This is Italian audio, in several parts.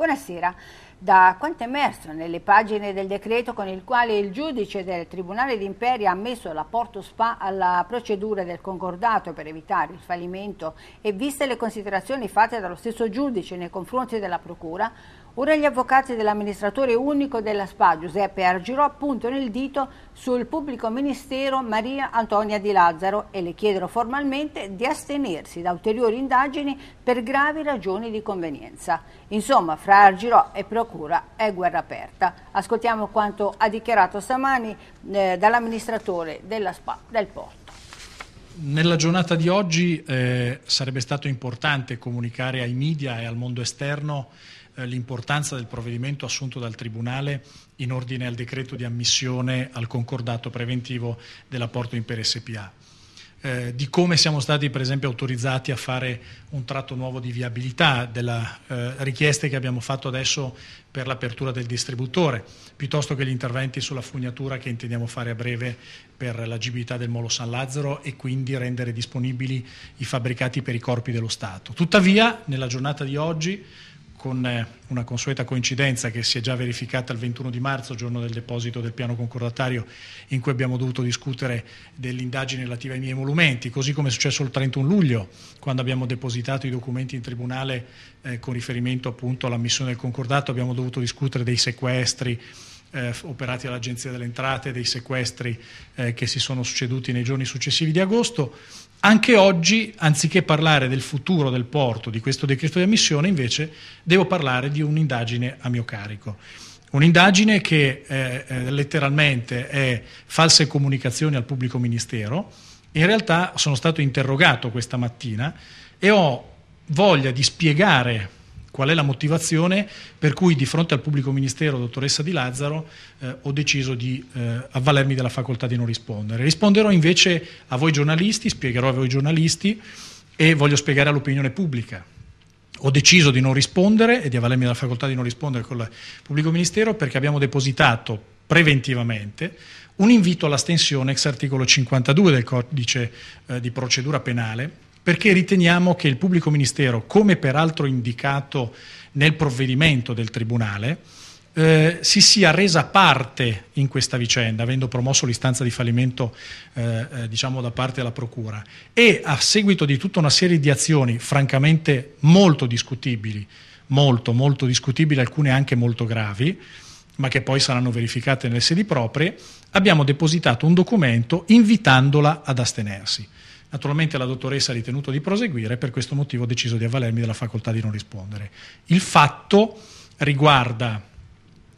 Buonasera. Da quanto emerso nelle pagine del decreto con il quale il giudice del Tribunale d'Imperia ha messo la Porto Spa alla procedura del concordato per evitare il fallimento e viste le considerazioni fatte dallo stesso giudice nei confronti della Procura, Ora gli avvocati dell'amministratore unico della SPA Giuseppe Argirò puntano il dito sul pubblico ministero Maria Antonia Di Lazzaro e le chiedono formalmente di astenersi da ulteriori indagini per gravi ragioni di convenienza. Insomma, fra Argirò e Procura è guerra aperta. Ascoltiamo quanto ha dichiarato stamani eh, dall'amministratore della SPA del Porto. Nella giornata di oggi eh, sarebbe stato importante comunicare ai media e al mondo esterno eh, l'importanza del provvedimento assunto dal Tribunale in ordine al decreto di ammissione al concordato preventivo dell'apporto in per SPA. Eh, di come siamo stati per esempio autorizzati a fare un tratto nuovo di viabilità, delle eh, richieste che abbiamo fatto adesso per l'apertura del distributore, piuttosto che gli interventi sulla fognatura che intendiamo fare a breve per l'agibilità del Molo San Lazzaro e quindi rendere disponibili i fabbricati per i corpi dello Stato. Tuttavia, nella giornata di oggi con eh, una consueta coincidenza che si è già verificata il 21 di marzo, giorno del deposito del piano concordatario, in cui abbiamo dovuto discutere dell'indagine relativa ai miei emolumenti, così come è successo il 31 luglio, quando abbiamo depositato i documenti in tribunale eh, con riferimento appunto all'ammissione del concordato, abbiamo dovuto discutere dei sequestri eh, operati dall'Agenzia delle Entrate, dei sequestri eh, che si sono succeduti nei giorni successivi di agosto anche oggi, anziché parlare del futuro del porto, di questo decreto di ammissione, invece devo parlare di un'indagine a mio carico. Un'indagine che eh, eh letteralmente è false comunicazioni al pubblico ministero. In realtà sono stato interrogato questa mattina e ho voglia di spiegare qual è la motivazione per cui di fronte al pubblico ministero, dottoressa Di Lazzaro, eh, ho deciso di eh, avvalermi della facoltà di non rispondere. Risponderò invece a voi giornalisti, spiegherò a voi giornalisti e voglio spiegare all'opinione pubblica ho deciso di non rispondere e di avvalermi della facoltà di non rispondere con il pubblico ministero perché abbiamo depositato preventivamente un invito all'astensione ex articolo 52 del codice eh, di procedura penale perché riteniamo che il pubblico ministero, come peraltro indicato nel provvedimento del Tribunale, eh, si sia resa parte in questa vicenda, avendo promosso l'istanza di fallimento eh, eh, diciamo da parte della Procura e a seguito di tutta una serie di azioni francamente molto discutibili, molto molto discutibili, alcune anche molto gravi, ma che poi saranno verificate nelle sedi proprie, abbiamo depositato un documento invitandola ad astenersi. Naturalmente la dottoressa ha ritenuto di proseguire e per questo motivo ho deciso di avvalermi della facoltà di non rispondere. Il fatto riguarda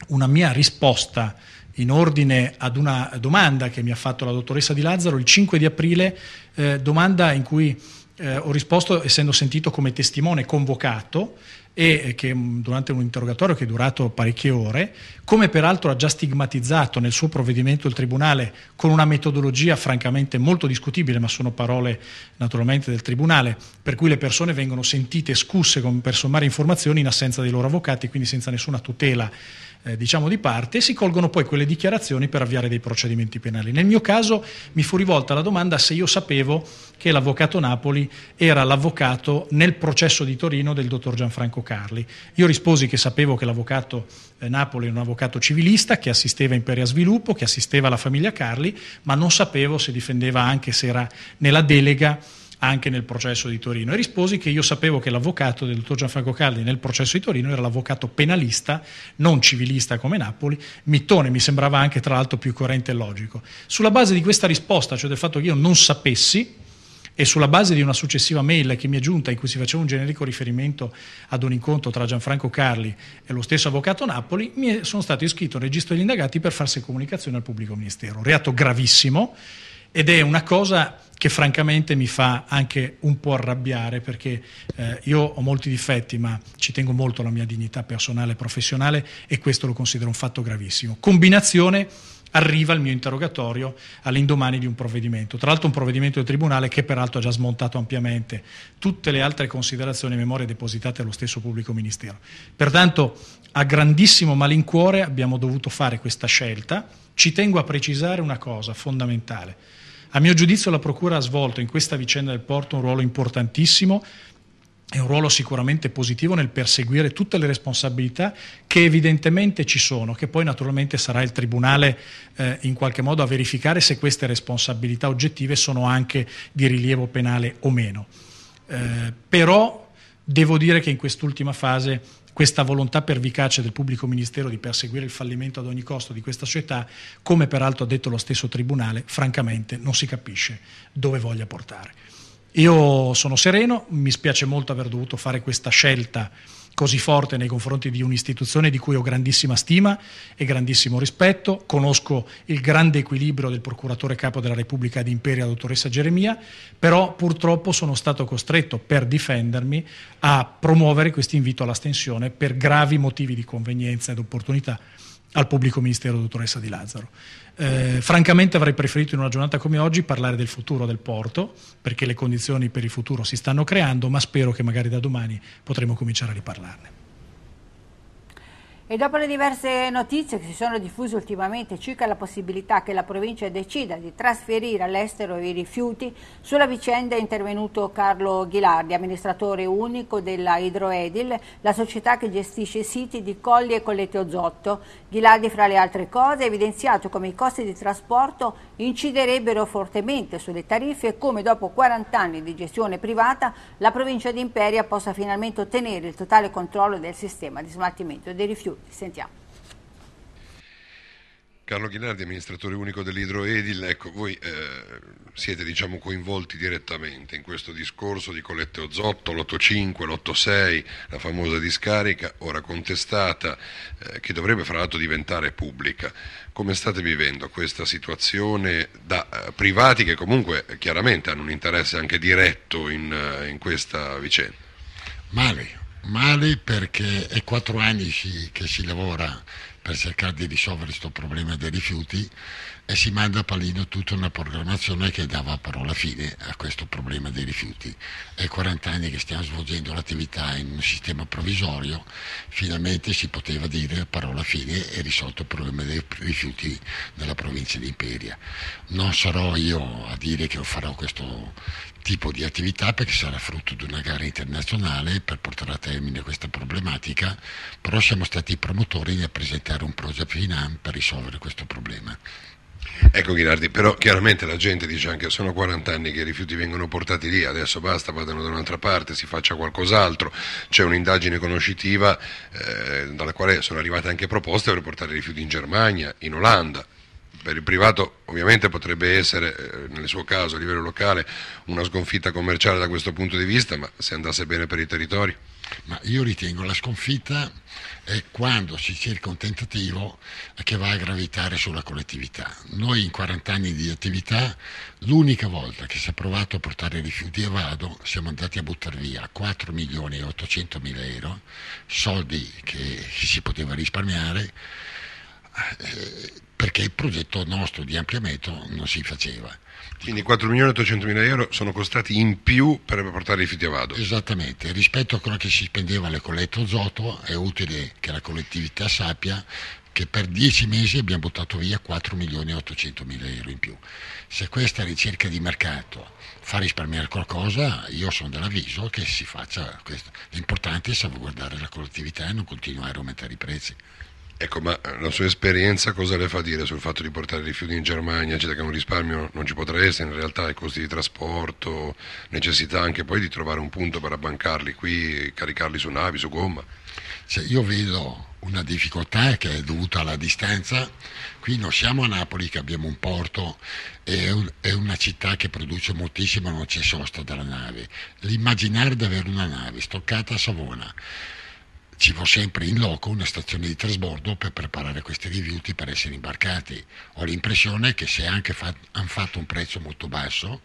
una mia risposta in ordine ad una domanda che mi ha fatto la dottoressa Di Lazzaro il 5 di aprile, eh, domanda in cui eh, ho risposto essendo sentito come testimone convocato e che mm, durante un interrogatorio che è durato parecchie ore, come peraltro ha già stigmatizzato nel suo provvedimento il Tribunale con una metodologia francamente molto discutibile, ma sono parole naturalmente del Tribunale, per cui le persone vengono sentite scusse per sommare informazioni in assenza dei loro avvocati, quindi senza nessuna tutela eh, diciamo di parte e si colgono poi quelle dichiarazioni per avviare dei procedimenti penali. Nel mio caso mi fu rivolta la domanda se io sapevo che l'avvocato Napoli era l'avvocato nel processo di Torino del dottor Gianfranco Carli. Io risposi che sapevo che l'avvocato eh, Napoli era un avvocato civilista che assisteva Imperia Sviluppo, che assisteva la famiglia Carli, ma non sapevo se difendeva anche se era nella delega anche nel processo di Torino e risposi che io sapevo che l'avvocato del dottor Gianfranco Caldi nel processo di Torino era l'avvocato penalista, non civilista come Napoli, Mittone mi sembrava anche tra l'altro più coerente e logico. Sulla base di questa risposta, cioè del fatto che io non sapessi, e sulla base di una successiva mail che mi è giunta in cui si faceva un generico riferimento ad un incontro tra Gianfranco Carli e lo stesso avvocato Napoli, mi sono stato iscritto al registro degli indagati per farsi comunicazione al pubblico ministero. Reato gravissimo, ed è una cosa che francamente mi fa anche un po' arrabbiare perché eh, io ho molti difetti ma ci tengo molto alla mia dignità personale e professionale e questo lo considero un fatto gravissimo. Combinazione arriva il mio interrogatorio all'indomani di un provvedimento, tra l'altro un provvedimento del Tribunale che peraltro ha già smontato ampiamente tutte le altre considerazioni e memorie depositate allo stesso pubblico ministero. Pertanto a grandissimo malincuore abbiamo dovuto fare questa scelta, ci tengo a precisare una cosa fondamentale a mio giudizio la Procura ha svolto in questa vicenda del porto un ruolo importantissimo e un ruolo sicuramente positivo nel perseguire tutte le responsabilità che evidentemente ci sono, che poi naturalmente sarà il Tribunale eh, in qualche modo a verificare se queste responsabilità oggettive sono anche di rilievo penale o meno. Eh, però devo dire che in quest'ultima fase questa volontà pervicace del pubblico ministero di perseguire il fallimento ad ogni costo di questa società, come peraltro ha detto lo stesso Tribunale, francamente non si capisce dove voglia portare. Io sono sereno, mi spiace molto aver dovuto fare questa scelta così forte nei confronti di un'istituzione di cui ho grandissima stima e grandissimo rispetto, conosco il grande equilibrio del procuratore capo della Repubblica di Imperia, dottoressa Geremia, però purtroppo sono stato costretto per difendermi a promuovere questo invito all'astensione per gravi motivi di convenienza ed opportunità al pubblico ministero dottoressa Di Lazzaro. Eh, francamente avrei preferito in una giornata come oggi parlare del futuro del porto, perché le condizioni per il futuro si stanno creando, ma spero che magari da domani potremo cominciare a riparlarne. E dopo le diverse notizie che si sono diffuse ultimamente circa la possibilità che la provincia decida di trasferire all'estero i rifiuti, sulla vicenda è intervenuto Carlo Ghilardi, amministratore unico della Idroedil, la società che gestisce i siti di Colli e Colletti Ozotto. Ghilardi, fra le altre cose, ha evidenziato come i costi di trasporto inciderebbero fortemente sulle tariffe e come dopo 40 anni di gestione privata la provincia di Imperia possa finalmente ottenere il totale controllo del sistema di smaltimento dei rifiuti. Sentiamo. Carlo Ghinardi, amministratore unico dell'Idroedil, ecco, voi eh, siete diciamo, coinvolti direttamente in questo discorso di Colette Ozotto, l'85, l'86, la famosa discarica, ora contestata, eh, che dovrebbe fra l'altro diventare pubblica. Come state vivendo questa situazione da eh, privati che comunque eh, chiaramente hanno un interesse anche diretto in, eh, in questa vicenda? Male, male perché è quattro anni che si lavora per cercare di risolvere questo problema dei rifiuti e si manda a pallino tutta una programmazione che dava parola fine a questo problema dei rifiuti. È 40 anni che stiamo svolgendo l'attività in un sistema provvisorio, finalmente si poteva dire parola fine e risolto il problema dei rifiuti nella provincia di Imperia. Non sarò io a dire che farò questo tipo di attività perché sarà frutto di una gara internazionale per portare a termine questa problematica, però siamo stati promotori nel presentare un progetto FINAM per risolvere questo problema. Ecco Ghinardi, però chiaramente la gente dice anche sono 40 anni che i rifiuti vengono portati lì, adesso basta, vadano da un'altra parte, si faccia qualcos'altro, c'è un'indagine conoscitiva eh, dalla quale sono arrivate anche proposte per portare i rifiuti in Germania, in Olanda. Per il privato ovviamente potrebbe essere, eh, nel suo caso a livello locale, una sconfitta commerciale da questo punto di vista, ma se andasse bene per i territori ma io ritengo la sconfitta è quando si cerca un tentativo che va a gravitare sulla collettività. Noi in 40 anni di attività, l'unica volta che si è provato a portare rifiuti a Vado, siamo andati a buttare via 4 milioni e 800 mila euro, soldi che si poteva risparmiare eh, perché il progetto nostro di ampliamento non si faceva. Quindi 4 milioni e 800 mila euro sono costati in più per portare i rifiuti a Vado. Esattamente, rispetto a quello che si spendeva alle collette azoto è utile che la collettività sappia che per 10 mesi abbiamo buttato via 4 milioni e 800 mila euro in più. Se questa ricerca di mercato fa risparmiare qualcosa, io sono dell'avviso che si faccia questo. L'importante è salvaguardare la collettività e non continuare a aumentare i prezzi. Ecco, ma eh, la sua esperienza cosa le fa dire sul fatto di portare rifiuti in Germania, eccetera, che un risparmio non ci potrà essere in realtà, i costi di trasporto, necessità anche poi di trovare un punto per abbancarli qui, caricarli su navi, su gomma? Cioè, io vedo una difficoltà che è dovuta alla distanza. Qui non siamo a Napoli che abbiamo un porto e è una città che produce moltissimo, non c'è sosta dalla nave. L'immaginare di avere una nave stoccata a Savona ci fu sempre in loco una stazione di trasbordo per preparare questi rifiuti per essere imbarcati. Ho l'impressione che se anche fa- hanno fatto un prezzo molto basso,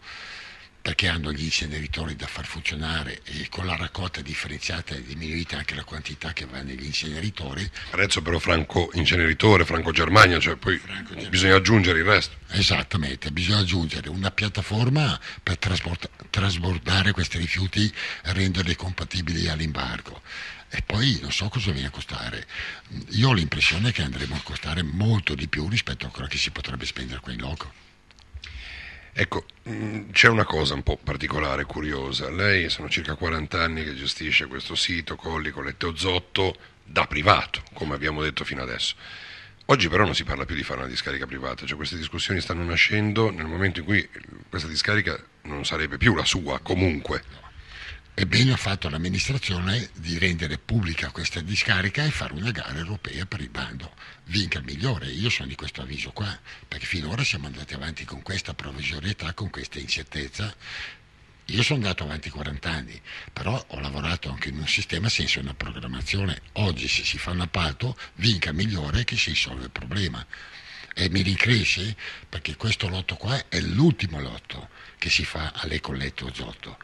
perché hanno gli inceneritori da far funzionare e con la raccolta differenziata è diminuita anche la quantità che va negli inceneritori. Prezzo però franco inceneritore, franco Germania, cioè poi franco Germania. bisogna aggiungere il resto. Esattamente, bisogna aggiungere una piattaforma per trasporta- trasbordare questi rifiuti e renderli compatibili all'imbarco e poi non so cosa viene a costare. Io ho l'impressione che andremo a costare molto di più rispetto a quello che si potrebbe spendere qui in loco. Ecco, mm, c'è una cosa un po' particolare, curiosa. Lei sono circa 40 anni che gestisce questo sito Colli Colletto Zotto da privato, come abbiamo detto fino adesso. Oggi però non si parla più di fare una discarica privata, cioè queste discussioni stanno nascendo nel momento in cui questa discarica non sarebbe più la sua comunque. E bene ha fatto l'amministrazione di rendere pubblica questa discarica e fare una gara europea per il bando. Vinca il migliore, io sono di questo avviso qua, perché finora siamo andati avanti con questa provvisorietà, con questa incertezza. Io sono andato avanti 40 anni, però ho lavorato anche in un sistema senza una programmazione. Oggi se si fa un appalto, vinca migliore che si risolve il problema e mi rincresce perché questo lotto qua è l'ultimo lotto che si fa all'Ecolletto Giotto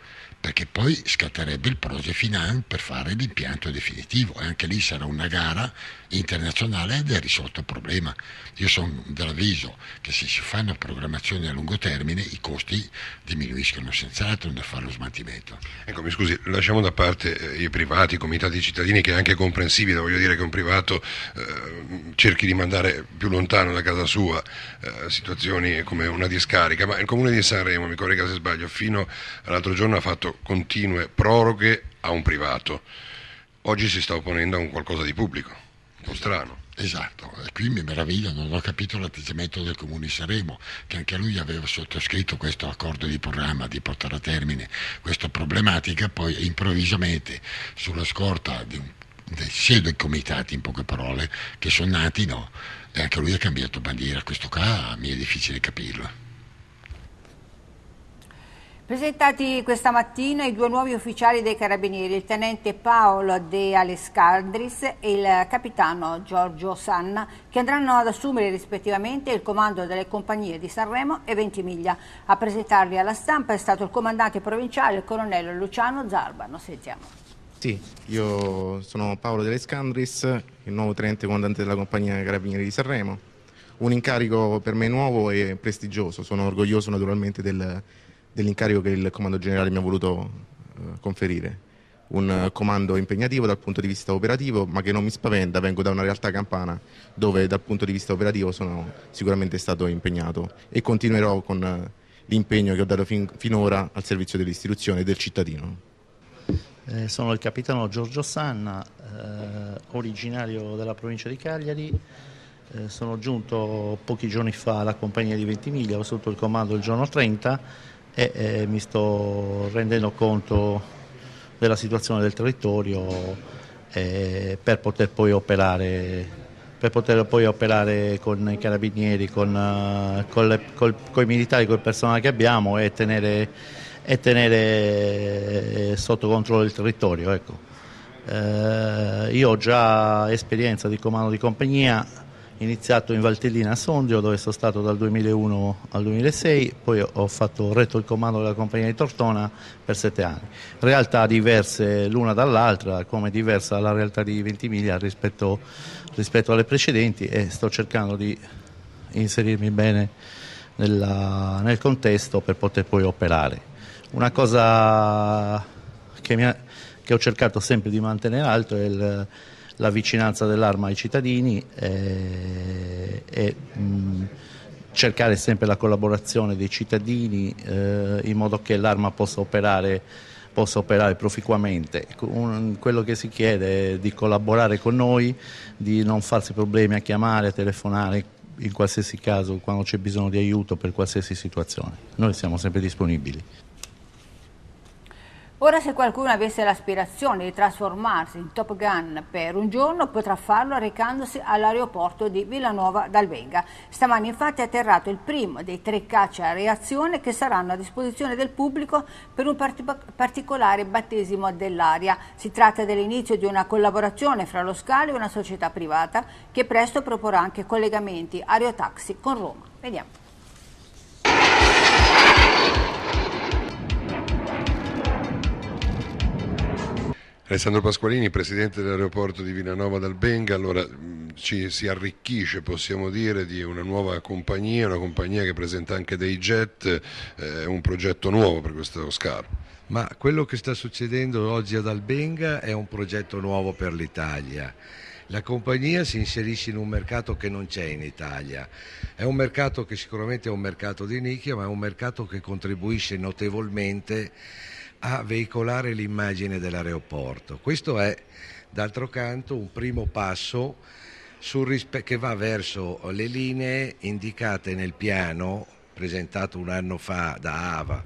perché poi scatterebbe il progefinam per fare l'impianto definitivo e anche lì sarà una gara internazionale ed è risolto il problema. Io sono dell'avviso che se si fanno programmazioni a lungo termine i costi diminuiscono senz'altro nel fare lo smaltimento. Ecco, mi scusi, lasciamo da parte eh, i privati, i comitati cittadini che è anche comprensibile, voglio dire che un privato eh, cerchi di mandare più lontano da casa sua eh, situazioni come una discarica, ma il comune di Sanremo, mi corregga se sbaglio, fino all'altro giorno ha fatto continue proroghe a un privato. Oggi si sta opponendo a un qualcosa di pubblico, un po' strano. Esatto, e qui mi meraviglia, non ho capito l'atteggiamento del Comune Saremo, che anche lui aveva sottoscritto questo accordo di programma di portare a termine questa problematica, poi improvvisamente sulla scorta di un, del sia dei comitati, in poche parole, che sono nati, no, e anche lui ha cambiato bandiera, questo qua mi è difficile capirlo. Presentati questa mattina i due nuovi ufficiali dei Carabinieri, il tenente Paolo De Alescandris e il capitano Giorgio Sanna, che andranno ad assumere rispettivamente il comando delle compagnie di Sanremo e Ventimiglia. A presentarli alla stampa è stato il comandante provinciale, il colonnello Luciano Zarbano. Sentiamo. Sì, io sono Paolo De Alescandris, il nuovo tenente comandante della compagnia Carabinieri di Sanremo. Un incarico per me nuovo e prestigioso, sono orgoglioso naturalmente del dell'incarico che il Comando Generale mi ha voluto eh, conferire. Un eh, comando impegnativo dal punto di vista operativo, ma che non mi spaventa, vengo da una realtà campana dove dal punto di vista operativo sono sicuramente stato impegnato e continuerò con eh, l'impegno che ho dato fin, finora al servizio dell'istituzione e del cittadino. Eh, sono il capitano Giorgio Sanna, eh, originario della provincia di Cagliari. Eh, sono giunto pochi giorni fa alla compagnia di Ventimiglia, ho sotto il comando il giorno 30 e eh, mi sto rendendo conto della situazione del territorio eh, per poter poi operare per poter poi operare con i carabinieri, con, con, eh, le, col, con i militari, col personale che abbiamo e tenere, e tenere eh, sotto controllo il territorio. Ecco. Eh, io ho già esperienza di comando di compagnia, iniziato in Valtellina a Sondrio dove sono stato dal 2001 al 2006, poi ho fatto retto il comando della compagnia di Tortona per sette anni. Realtà diverse l'una dall'altra, come diversa la realtà di Ventimiglia rispetto, rispetto alle precedenti e sto cercando di inserirmi bene nella, nel contesto per poter poi operare. Una cosa che, ha, che ho cercato sempre di mantenere alto è il la vicinanza dell'arma ai cittadini e, eh, e mh, cercare sempre la collaborazione dei cittadini eh, in modo che l'arma possa operare, possa operare proficuamente. Ecco, quello che si chiede è di collaborare con noi, di non farsi problemi a chiamare, a telefonare in qualsiasi caso, quando c'è bisogno di aiuto per qualsiasi situazione. Noi siamo sempre disponibili. Ora se qualcuno avesse l'aspirazione di trasformarsi in Top Gun per un giorno potrà farlo recandosi all'aeroporto di Villanova d'Alvega. Stamani infatti è atterrato il primo dei tre caccia a reazione che saranno a disposizione del pubblico per un particolare battesimo dell'aria. Si tratta dell'inizio di una collaborazione fra lo Scalo e una società privata che presto proporrà anche collegamenti aerotaxi con Roma. Vediamo. Alessandro Pasqualini, presidente dell'aeroporto di Villanova dal Benga, allora mm, ci si arricchisce possiamo dire di una nuova compagnia, una compagnia che presenta anche dei jet, eh, un progetto nuovo per questo scalo. Ma quello che sta succedendo oggi ad Albenga è un progetto nuovo per l'Italia. La compagnia si inserisce in un mercato che non c'è in Italia. È un mercato che sicuramente è un mercato di nicchia, ma è un mercato che contribuisce notevolmente a veicolare l'immagine dell'aeroporto. Questo è, d'altro canto, un primo passo rispe- che va verso le linee indicate nel piano presentato un anno fa da AVA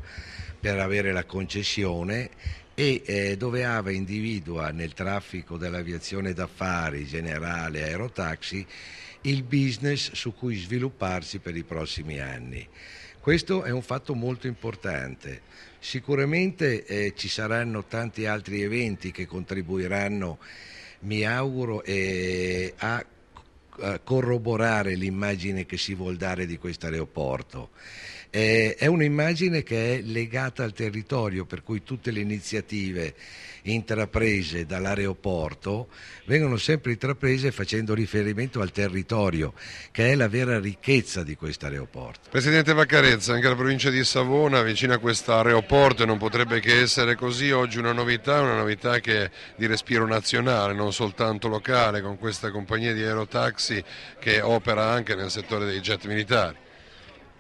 per avere la concessione e eh, dove AVA individua nel traffico dell'aviazione d'affari generale aerotaxi il business su cui svilupparsi per i prossimi anni. Questo è un fatto molto importante Sicuramente eh, ci saranno tanti altri eventi che contribuiranno, mi auguro, eh, a eh, corroborare l'immagine che si vuol dare di questo aeroporto. Eh, è un'immagine che è legata al territorio, per cui tutte le iniziative intraprese dall'aeroporto vengono sempre intraprese facendo riferimento al territorio, che è la vera ricchezza di questo aeroporto. Presidente Vaccarezza, anche la provincia di Savona vicina a questo aeroporto non potrebbe che essere così oggi una novità, una novità che è di respiro nazionale, non soltanto locale, con questa compagnia di aerotaxi Bassi che opera anche nel settore dei jet militari.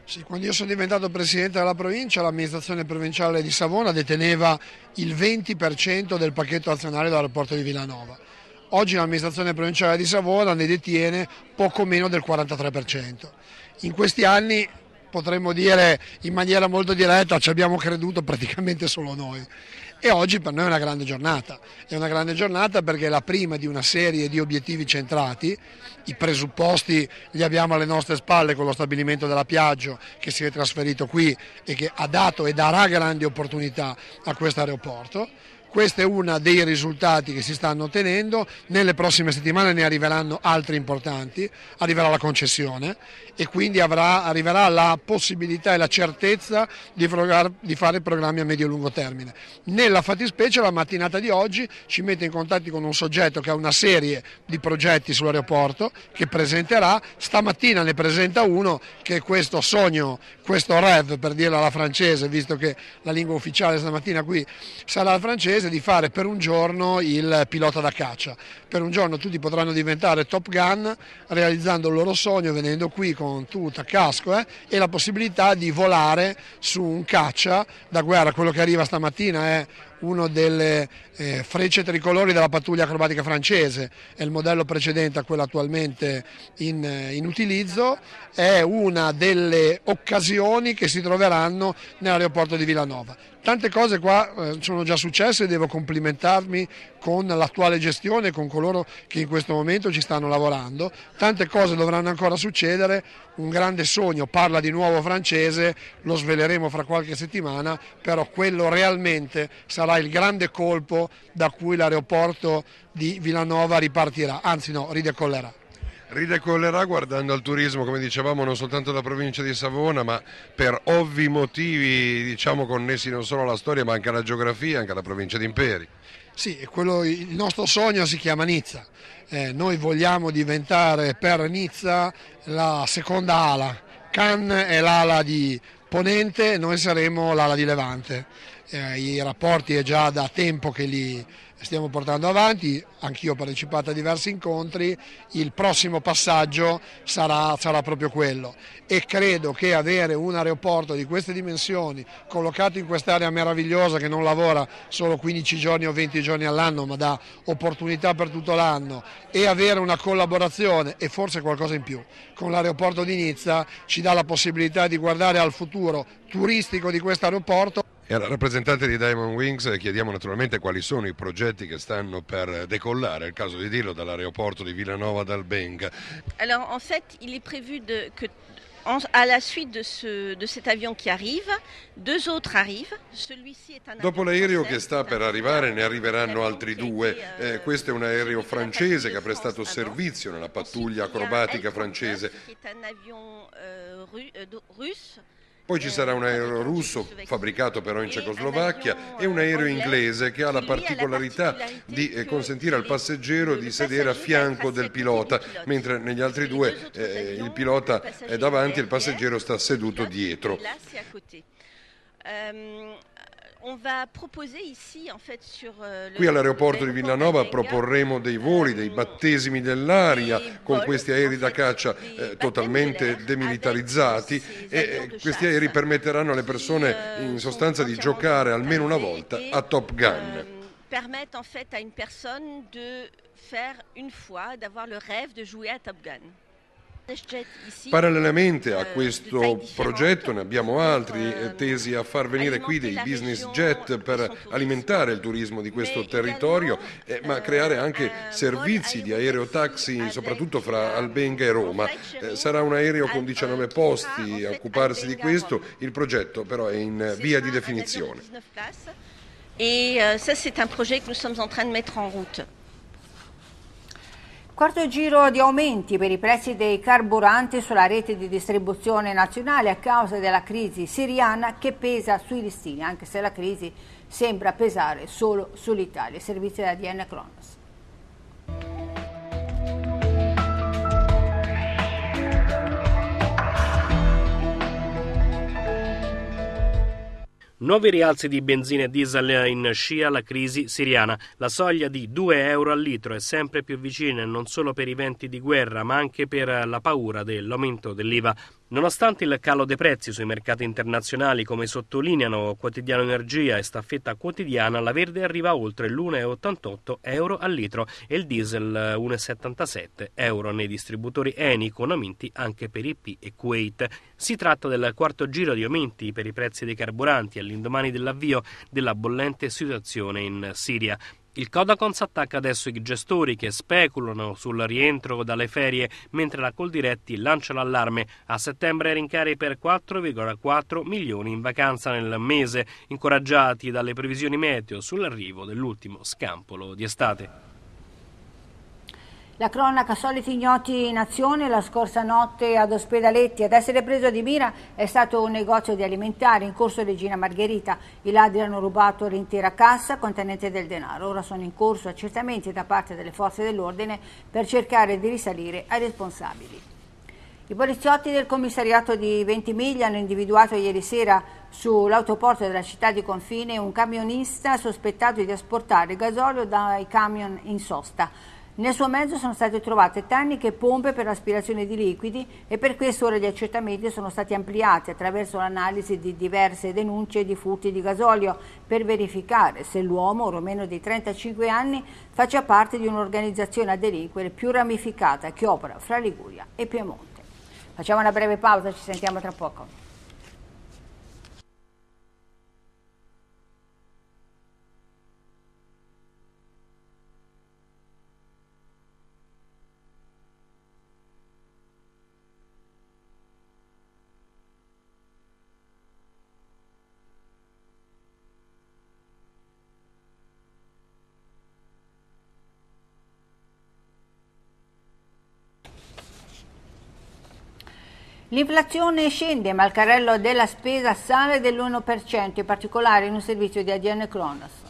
Sì, quando io sono diventato presidente della provincia, l'amministrazione provinciale di Savona deteneva il 20% del pacchetto azionario dell'aeroporto di Villanova. Oggi l'amministrazione provinciale di Savona ne detiene poco meno del 43%. In questi anni, potremmo dire in maniera molto diretta, ci abbiamo creduto praticamente solo noi e oggi per noi è una grande giornata, è una grande giornata perché è la prima di una serie di obiettivi centrati, i presupposti li abbiamo alle nostre spalle con lo stabilimento della Piaggio che si è trasferito qui e che ha dato e darà grandi opportunità a questo aeroporto questo è uno dei risultati che si stanno ottenendo, nelle prossime settimane ne arriveranno altri importanti, arriverà la concessione e quindi avrà, arriverà la possibilità e la certezza di, frogar, di fare programmi a medio e lungo termine. Nella fattispecie la mattinata di oggi ci mette in contatto con un soggetto che ha una serie di progetti sull'aeroporto che presenterà, stamattina ne presenta uno che è questo sogno, questo rev per dirlo alla francese, visto che la lingua ufficiale stamattina qui sarà la francese, pretese di fare per un giorno il pilota da caccia. Per un giorno tutti potranno diventare Top Gun realizzando il loro sogno venendo qui con tuta, casco eh, e la possibilità di volare su un caccia da guerra. Quello che arriva stamattina è uno delle eh, frecce tricolori della pattuglia acrobatica francese, è il modello precedente a quello attualmente in, eh, in utilizzo, è una delle occasioni che si troveranno nell'aeroporto di Villanova tante cose qua eh, sono già successe e devo complimentarmi con l'attuale gestione, con coloro che in questo momento ci stanno lavorando. Tante cose dovranno ancora succedere, un grande sogno, parla di nuovo francese, lo sveleremo fra qualche settimana, però quello realmente sarà il grande colpo da cui l'aeroporto di Villanova ripartirà, anzi no, ridecollerà ridecollerà guardando al turismo, come dicevamo, non soltanto della provincia di Savona, ma per ovvi motivi diciamo, connessi non solo alla storia, ma anche alla geografia, anche alla provincia di Imperi. Sì, quello, il nostro sogno si chiama Nizza. Eh, noi vogliamo diventare per Nizza la seconda ala. Cannes è l'ala di Ponente, noi saremo l'ala di Levante. Eh, I rapporti è già da tempo che li stiamo portando avanti, anch'io ho partecipato a diversi incontri, il prossimo passaggio sarà, sarà, proprio quello e credo che avere un aeroporto di queste dimensioni collocato in quest'area meravigliosa che non lavora solo 15 giorni o 20 giorni all'anno ma dà opportunità per tutto l'anno e avere una collaborazione e forse qualcosa in più con l'aeroporto di Nizza ci dà la possibilità di guardare al futuro turistico di questo aeroporto e al rappresentante di Diamond Wings eh, chiediamo naturalmente quali sono i progetti che stanno per decollare, è il caso di dirlo, dall'aeroporto di Villanova d'Albenga. Allora, in fait, il est prévu de, que à la suite de, ce, de, cet avion qui arrive, deux autres arrivent. Celui-ci est un Dopo l'aereo che sta per arrivare ne arriveranno altri due. Euh, eh, questo è un aereo francese che ha prestato servizio nella pattuglia acrobatica francese. Questo È un avion euh, euh, russo. Poi ci sarà un aereo russo fabbricato però in Cecoslovacchia e un aereo inglese che ha la particolarità di eh, consentire al passeggero di sedere a fianco del pilota, mentre negli altri due eh, il pilota è davanti e il passeggero sta seduto dietro. Euh, Qui all'aeroporto di Villanova proporremo dei voli, dei euh, battesimi dell'aria con questi aerei da caccia eh, totalmente demilitarizzati e eh, questi aerei permetteranno alle persone euh, in sostanza di giocare almeno una volta a Top Gun. permettent en fait à une personne de faire une fois, d'avoir le rêve de jouer à Top Gun. Parallelamente a eh, questo progetto ne abbiamo eh, altri eh, tesi a far venire qui dei business jet per alimentare il turismo di questo territorio, ma creare anche servizi di aereo taxi soprattutto fra Albenga e Roma. sarà un aereo con 19 posti ah, a occuparsi di questo, il progetto però è in via di definizione. E questo è un progetto che nous in en train de mettre en route. Quarto giro di aumenti per i prezzi dei carburanti sulla rete di distribuzione nazionale a causa della crisi siriana che pesa sui listini, anche se la crisi sembra pesare solo sull'Italia. Servizio da DN Cronos. Nuovi rialzi di benzina e diesel in scia alla crisi siriana. La soglia di 2 euro al litro è sempre più vicina non solo per i venti di guerra ma anche per la paura dell'aumento dell'IVA. Nonostante il calo dei prezzi sui mercati internazionali, come sottolineano Quotidiano Energia e Staffetta Quotidiana, la Verde arriva oltre l'1,88 euro al litro e il diesel 1,77 euro nei distributori Eni con aumenti anche per IP e Kuwait. Si tratta del quarto giro di aumenti per i prezzi dei carburanti all'indomani dell'avvio della bollente situazione in Siria. Il Codacons attacca adesso i gestori che speculano sul rientro dalle ferie, mentre la Coldiretti lancia l'allarme. A settembre rincari per 4,4 milioni in vacanza nel mese, incoraggiati dalle previsioni meteo sull'arrivo dell'ultimo scampolo di estate. La cronaca, soliti ignoti in azione la scorsa notte ad Ospedaletti. Ad essere preso di mira è stato un negozio di alimentari in corso Regina Margherita. I ladri hanno rubato l'intera cassa contenente del denaro. Ora sono in corso accertamenti da parte delle forze dell'ordine per cercare di risalire ai responsabili. I poliziotti del commissariato di Ventimiglia hanno individuato ieri sera sull'autoporto della città di confine un camionista sospettato di asportare gasolio dai camion in sosta. Nel suo mezzo sono state trovate taniche e pompe per l'aspirazione di liquidi e per questo ora gli accertamenti sono stati ampliati attraverso l'analisi di diverse denunce di furti di gasolio per verificare se l'uomo, romeno di 35 anni, faccia parte di un'organizzazione a delinquere più ramificata che opera fra Liguria e Piemonte. Facciamo una breve pausa, ci sentiamo tra poco. L'inflazione scende ma il carrello della spesa sale dell'1%, in particolare in un servizio di ADN Cronos.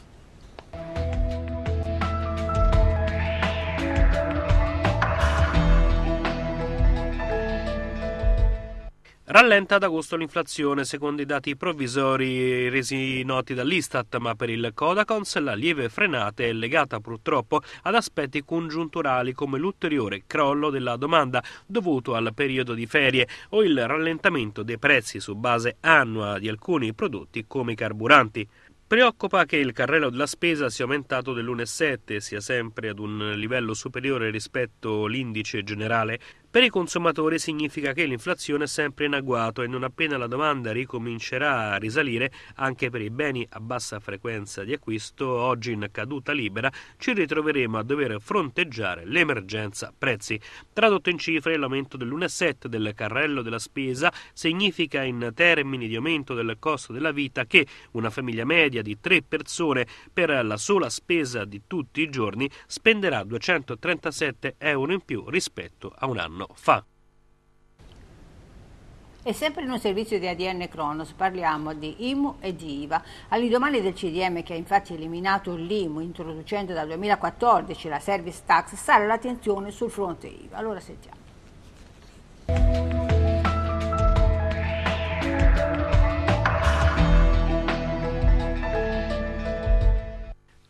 Rallenta ad agosto l'inflazione, secondo i dati provvisori resi noti dall'Istat, ma per il Codacons la lieve frenata è legata purtroppo ad aspetti congiunturali come l'ulteriore crollo della domanda dovuto al periodo di ferie o il rallentamento dei prezzi su base annua di alcuni prodotti come i carburanti. Preoccupa che il carrello della spesa sia aumentato dell'1,7, sia sempre ad un livello superiore rispetto all'indice generale. Per i consumatori significa che l'inflazione è sempre in agguato e non appena la domanda ricomincerà a risalire anche per i beni a bassa frequenza di acquisto, oggi in caduta libera ci ritroveremo a dover fronteggiare l'emergenza prezzi. Tradotto in cifre, l'aumento dell'1,7 del carrello della spesa significa in termini di aumento del costo della vita che una famiglia media di tre persone per la sola spesa di tutti i giorni spenderà 237 euro in più rispetto a un anno giorno fa. E sempre in un servizio di ADN Cronos parliamo di IMU e di IVA. All'indomani del CDM che ha infatti eliminato l'IMU introducendo dal 2014 la service tax, sale l'attenzione sul fronte IVA. Allora sentiamo.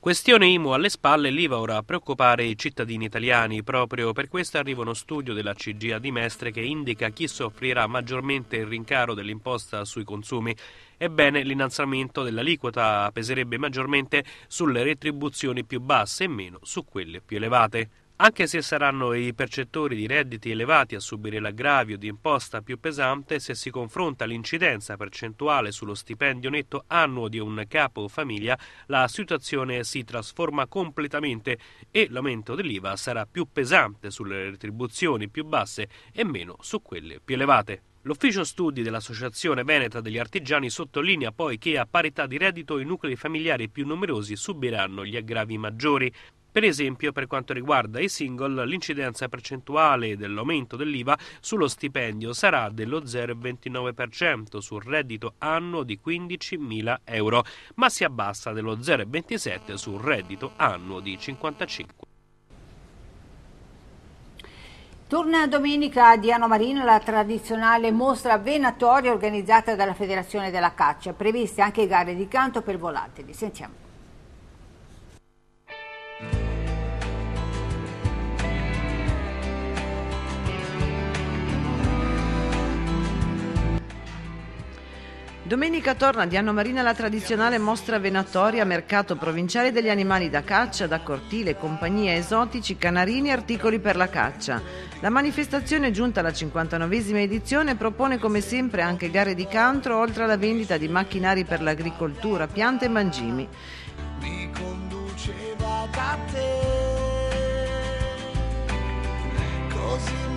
Questione IMU alle spalle, l'IVA ora a preoccupare i cittadini italiani. Proprio per questo arriva uno studio della CGA di Mestre che indica chi soffrirà maggiormente il rincaro dell'imposta sui consumi. Ebbene, l'innalzamento dell'aliquota peserebbe maggiormente sulle retribuzioni più basse e meno su quelle più elevate. Anche se saranno i percettori di redditi elevati a subire l'aggravio di imposta più pesante, se si confronta l'incidenza percentuale sullo stipendio netto annuo di un capo famiglia, la situazione si trasforma completamente e l'aumento dell'IVA sarà più pesante sulle retribuzioni più basse e meno su quelle più elevate. L'ufficio studi dell'Associazione Veneta degli Artigiani sottolinea poi che a parità di reddito i nuclei familiari più numerosi subiranno gli aggravi maggiori, per esempio, per quanto riguarda i single, l'incidenza percentuale dell'aumento dell'IVA sullo stipendio sarà dello 0,29% sul reddito annuo di 15.000 euro, ma si abbassa dello 0,27% sul reddito annuo di 55. Torna domenica a Diano Marina la tradizionale mostra venatoria organizzata dalla Federazione della Caccia, previste anche gare di canto per volatili. Sentiamo. Domenica torna di Anno Marina la tradizionale mostra venatoria mercato provinciale degli animali da caccia, da cortile, compagnie esotici, canarini e articoli per la caccia. La manifestazione giunta alla 59esima edizione propone come sempre anche gare di cantro oltre alla vendita di macchinari per l'agricoltura, piante e mangimi. Mi conduceva da te così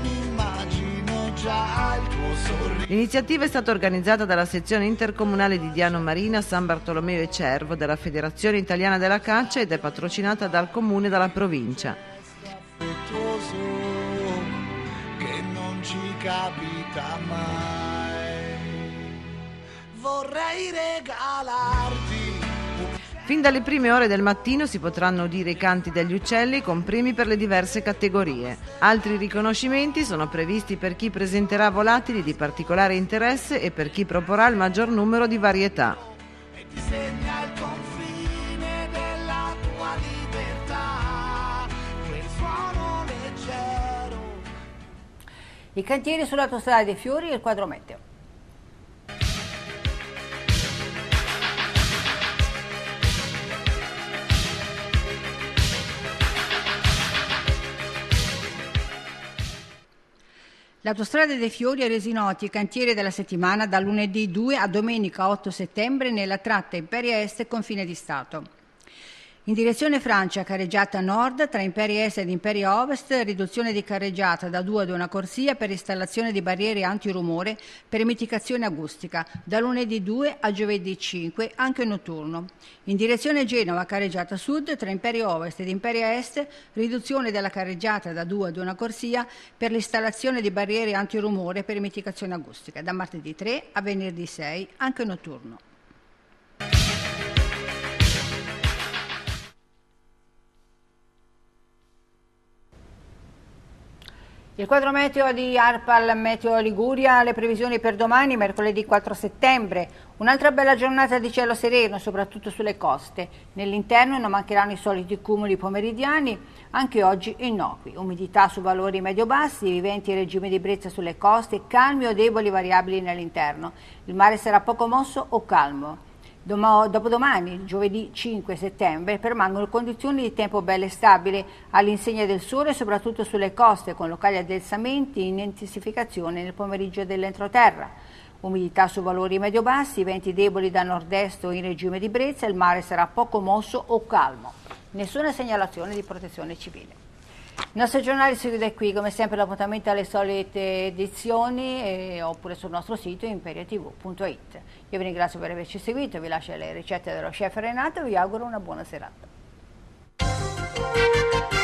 L'iniziativa è stata organizzata dalla sezione intercomunale di Diano Marina, San Bartolomeo e Cervo della Federazione Italiana della Caccia ed è patrocinata dal comune e dalla provincia. Che non ci capita mai. Vorrei regalarti Fin dalle prime ore del mattino si potranno udire i canti degli uccelli con premi per le diverse categorie. Altri riconoscimenti sono previsti per chi presenterà volatili di particolare interesse e per chi proporrà il maggior numero di varietà. I cantieri sull'autostrada dei fiori e il quadro meteo. L'autostrada dei Fiori ha resi noti i cantieri della settimana da lunedì 2 a domenica 8 settembre nella tratta Imperia Est Confine di Stato. In direzione Francia, carreggiata nord, tra imperi est ed imperi ovest, riduzione di carreggiata da due ad una corsia per installazione di barriere antirumore per mitigazione acustica, da lunedì 2 a giovedì 5, anche notturno. In direzione Genova, carreggiata sud, tra imperi ovest ed imperi est, riduzione della carreggiata da due ad una corsia per l'installazione di barriere antirumore per mitigazione acustica, da martedì 3 a venerdì 6, anche notturno. Il quadro meteo di Arpal Meteo Liguria, le previsioni per domani, mercoledì 4 settembre. Un'altra bella giornata di cielo sereno, soprattutto sulle coste. Nell'interno non mancheranno i soliti cumuli pomeridiani, anche oggi innocui. Umidità su valori medio-bassi, viventi regimi di brezza sulle coste, calmi o deboli variabili nell'interno. Il mare sarà poco mosso o calmo dopodomani, giovedì 5 settembre, permangono condizioni di tempo belle e stabili all'insegna del sole, soprattutto sulle coste, con locali addensamenti in intensificazione nel pomeriggio dell'entroterra. Umidità su valori medio-bassi, venti deboli da nord-est o in regime di brezza, il mare sarà poco mosso o calmo. Nessuna segnalazione di protezione civile. Il nostro giornale si chiude qui, come sempre l'appuntamento alle solite edizioni eh, oppure sul nostro sito imperiatv.it. Io vi ringrazio per averci seguito, vi lascio le ricette dello chef Renato e vi auguro una buona serata.